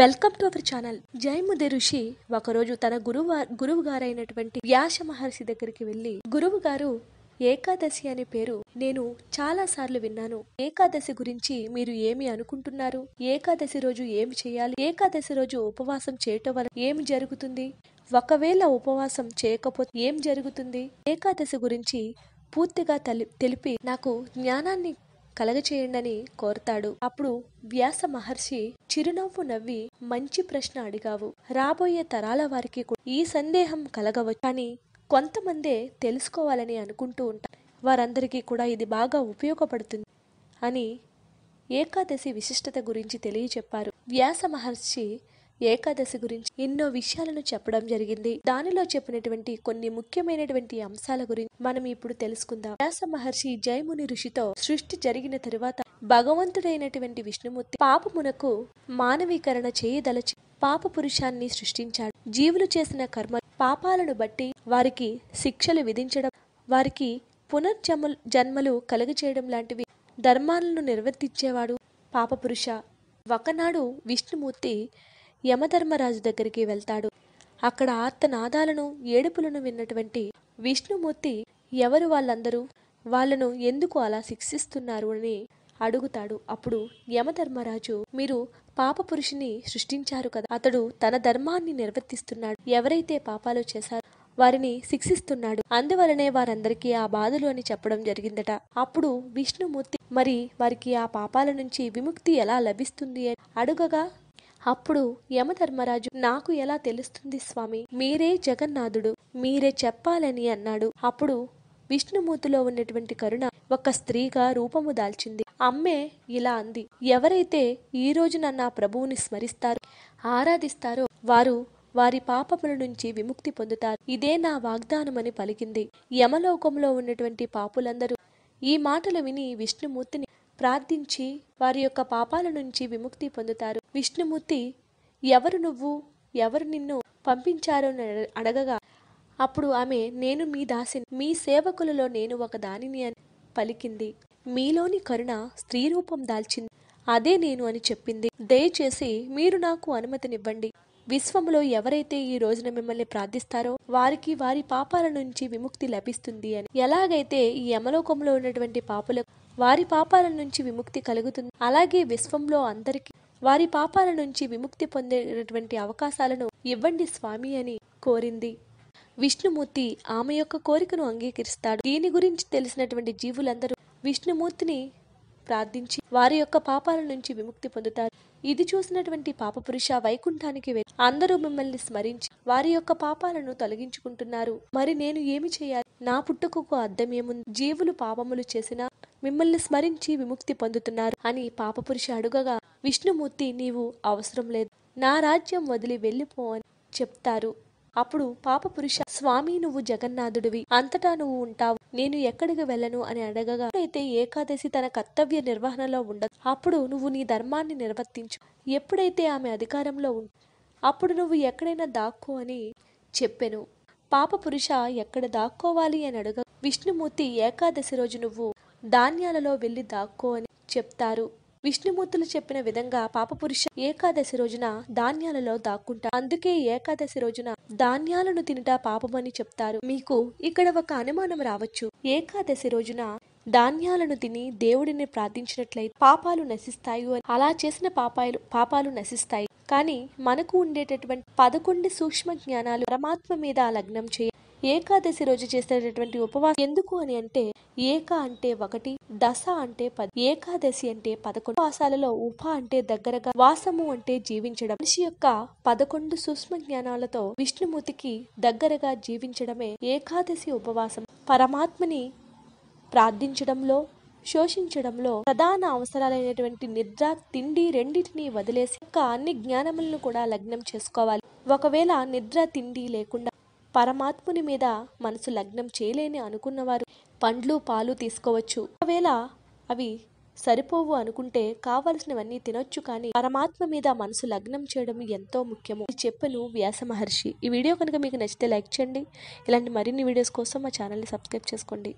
welcome to our channel జయముది ఋషి ఒకరోజు తన గురువు గురువు గారైనటువంటి వ్యాస మహర్షి దగ్గరికి వెళ్ళి గురువు గారు ఏకాదశి అనే పేరు నేను చాలా సార్లు విన్నాను ఏకాదశి గురించి మీరు ఏమి అనుకుంటున్నారు ఏకాదశి రోజు ఏమి చేయాలి ఏకాదశి రోజు ఉపవాసం చేయటం వల్ల ఏమి జరుగుతుంది ఒకవేళ ఉపవాసం చేయకపోతే ఏం జరుగుతుంది ఏకాదశి గురించి పూర్తిగా తెలిపి నాకు జ్ఞానాన్ని కలగచేయండని కోరతాడు అప్పుడు వ్యాస మహర్షి చిరునవ్వు నవ్వి మంచి ప్రశ్న అడిగావు రాబోయే తరాల వారికి ఈ సందేహం కలగవచ్చు అని కొంతమందే తెలుసుకోవాలని అనుకుంటూ ఉంటారు వారందరికీ కూడా ఇది బాగా ఉపయోగపడుతుంది అని ఏకాదశి విశిష్టత గురించి తెలియచెప్పారు వ్యాస మహర్షి ఏకాదశి గురించి ఎన్నో విషయాలను చెప్పడం జరిగింది దానిలో చెప్పినటువంటి కొన్ని ముఖ్యమైనటువంటి అంశాల గురించి మనం ఇప్పుడు తెలుసుకుందాం వ్యాస మహర్షి జయముని ఋషితో సృష్టి జరిగిన తరువాత భగవంతుడైనటువంటి విష్ణుమూర్తి పాపమునకు మానవీకరణ చేయదలచి పాప పురుషాన్ని సృష్టించాడు జీవులు చేసిన కర్మ పాపాలను బట్టి వారికి శిక్షలు విధించడం వారికి పునర్జన్మలు జన్మలు కలుగచేయడం లాంటివి ధర్మాలను నిర్వర్తించేవాడు పాపపురుష ఒకనాడు విష్ణుమూర్తి యమధర్మరాజు దగ్గరికి వెళ్తాడు అక్కడ ఆర్తనాదాలను ఏడుపులను విన్నటువంటి విష్ణుమూర్తి ఎవరు వాళ్ళందరూ వాళ్ళను ఎందుకు అలా శిక్షిస్తున్నారు అని అడుగుతాడు అప్పుడు యమధర్మరాజు మీరు పాపపురుషుని సృష్టించారు కదా అతడు తన ధర్మాన్ని నిర్వర్తిస్తున్నాడు ఎవరైతే పాపాలు చేశారో వారిని శిక్షిస్తున్నాడు అందువలనే వారందరికీ ఆ బాధలు అని చెప్పడం జరిగిందట అప్పుడు విష్ణుమూర్తి మరి వారికి ఆ పాపాల నుంచి విముక్తి ఎలా లభిస్తుంది అని అడుగగా అప్పుడు యమధర్మరాజు నాకు ఎలా తెలుస్తుంది స్వామి మీరే జగన్నాథుడు మీరే చెప్పాలని అన్నాడు అప్పుడు విష్ణుమూర్తిలో ఉన్నటువంటి కరుణ ఒక స్త్రీగా రూపము దాల్చింది అమ్మే ఇలా అంది ఎవరైతే ఈ రోజున నా ప్రభువుని స్మరిస్తారు ఆరాధిస్తారో వారు వారి పాపముల నుంచి విముక్తి పొందుతారు ఇదే నా వాగ్దానమని పలికింది యమలోకంలో ఉన్నటువంటి పాపులందరూ ఈ మాటలు విని విష్ణుమూర్తిని ప్రార్థించి వారి యొక్క పాపాల నుంచి విముక్తి పొందుతారు విష్ణుమూర్తి ఎవరు నువ్వు ఎవరు నిన్ను పంపించారో అడగగా అప్పుడు ఆమె నేను మీ దాసిని మీ సేవకులలో నేను ఒక దానిని అని పలికింది మీలోని కరుణ స్త్రీ రూపం దాల్చింది అదే నేను అని చెప్పింది దయచేసి మీరు నాకు అనుమతినివ్వండి విశ్వంలో ఎవరైతే ఈ రోజున మిమ్మల్ని ప్రార్థిస్తారో వారికి వారి పాపాల నుంచి విముక్తి లభిస్తుంది అని ఎలాగైతే ఈ యమలోకంలో ఉన్నటువంటి పాపులకు వారి పాపాల నుంచి విముక్తి కలుగుతుంది అలాగే విశ్వంలో అందరికీ వారి పాపాల నుంచి విముక్తి పొందేటటువంటి అవకాశాలను ఇవ్వండి స్వామి అని కోరింది విష్ణుమూర్తి ఆమె యొక్క కోరికను అంగీకరిస్తాడు దీని గురించి తెలిసినటువంటి జీవులందరూ విష్ణుమూర్తిని ప్రార్థించి వారి యొక్క పాపాల నుంచి విముక్తి పొందుతారు ఇది చూసినటువంటి పాపపురుష వైకుంఠానికి వెళ్ళి అందరూ మిమ్మల్ని స్మరించి వారి యొక్క పాపాలను తొలగించుకుంటున్నారు మరి నేను ఏమి చేయాలి నా పుట్టుకకు అర్థం ఏముంది జీవులు పాపములు చేసిన మిమ్మల్ని స్మరించి విముక్తి పొందుతున్నారు అని పాపపురుషి అడుగగా విష్ణుమూర్తి నీవు అవసరం లేదు నా రాజ్యం వదిలి వెళ్ళిపో అని చెప్తారు అప్పుడు పాపపురుష స్వామి నువ్వు జగన్నాథుడివి అంతటా నువ్వు ఉంటావు నేను ఎక్కడికి వెళ్ళను అని అడగగా అయితే ఏకాదశి తన కర్తవ్య నిర్వహణలో ఉండదు అప్పుడు నువ్వు నీ ధర్మాన్ని నిర్వర్తించు ఎప్పుడైతే ఆమె అధికారంలో ఉంటు అప్పుడు నువ్వు ఎక్కడైనా దాక్కు అని చెప్పెను పాప పురుష ఎక్కడ దాక్కోవాలి అని అడగ విష్ణుమూర్తి ఏకాదశి రోజు నువ్వు ధాన్యాలలో వెళ్లి దాక్కో అని చెప్తారు విష్ణుమూర్తులు చెప్పిన విధంగా పాపపురుష ఏకాదశి రోజున ధాన్యాలలో దాక్కుంటా అందుకే ఏకాదశి రోజున ధాన్యాలను తినుట పాపమని చెప్తారు మీకు ఇక్కడ ఒక అనుమానం రావచ్చు ఏకాదశి రోజున ధాన్యాలను తిని దేవుడిని ప్రార్థించినట్లయితే పాపాలు నశిస్తాయి అలా చేసిన పాపాలు పాపాలు నశిస్తాయి కానీ మనకు ఉండేటటువంటి పదకొండు సూక్ష్మ జ్ఞానాలు పరమాత్మ మీద ఆ లగ్నం చేయ ఏకాదశి రోజు చేసేటటువంటి ఉపవాసం ఎందుకు అని అంటే ఏక అంటే ఒకటి దశ అంటే పది ఏకాదశి అంటే పదకొండు వాసాలలో ఉప అంటే దగ్గరగా వాసము అంటే జీవించడం మనిషి యొక్క పదకొండు సూక్ష్మ జ్ఞానాలతో విష్ణుమూర్తికి దగ్గరగా జీవించడమే ఏకాదశి ఉపవాసం పరమాత్మని ప్రార్థించడంలో శోషించడంలో ప్రధాన అవసరాలైనటువంటి నిద్ర తిండి రెండింటిని వదిలేసి ఒక అన్ని జ్ఞానములను కూడా లగ్నం చేసుకోవాలి ఒకవేళ నిద్ర తిండి లేకుండా పరమాత్ముని మీద మనసు లగ్నం చేయలేని అనుకున్నవారు పండ్లు పాలు తీసుకోవచ్చు ఒకవేళ అవి సరిపోవు అనుకుంటే కావలసినవన్నీ తినొచ్చు కానీ పరమాత్మ మీద మనసు లగ్నం చేయడం ఎంతో ముఖ్యము చెప్పను వ్యాస మహర్షి ఈ వీడియో కనుక మీకు నచ్చితే లైక్ చేయండి ఇలాంటి మరిన్ని వీడియోస్ కోసం మా ఛానల్ని సబ్స్క్రైబ్ చేసుకోండి